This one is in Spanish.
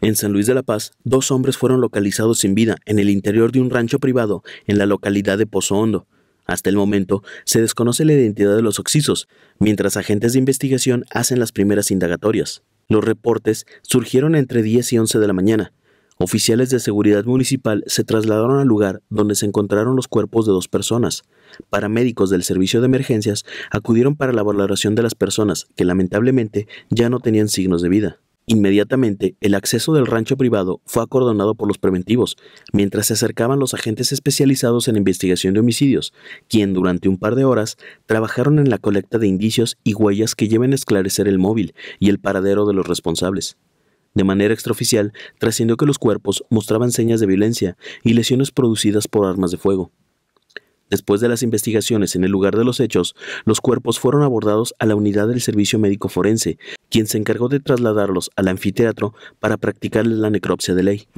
En San Luis de la Paz, dos hombres fueron localizados sin vida en el interior de un rancho privado en la localidad de Pozo Hondo. Hasta el momento, se desconoce la identidad de los occisos, mientras agentes de investigación hacen las primeras indagatorias. Los reportes surgieron entre 10 y 11 de la mañana. Oficiales de seguridad municipal se trasladaron al lugar donde se encontraron los cuerpos de dos personas. Paramédicos del servicio de emergencias acudieron para la valoración de las personas que lamentablemente ya no tenían signos de vida. Inmediatamente, el acceso del rancho privado fue acordonado por los preventivos, mientras se acercaban los agentes especializados en investigación de homicidios, quien durante un par de horas trabajaron en la colecta de indicios y huellas que lleven a esclarecer el móvil y el paradero de los responsables. De manera extraoficial, trascendió que los cuerpos mostraban señas de violencia y lesiones producidas por armas de fuego. Después de las investigaciones en el lugar de los hechos, los cuerpos fueron abordados a la unidad del Servicio Médico Forense, quien se encargó de trasladarlos al anfiteatro para practicarles la necropsia de ley.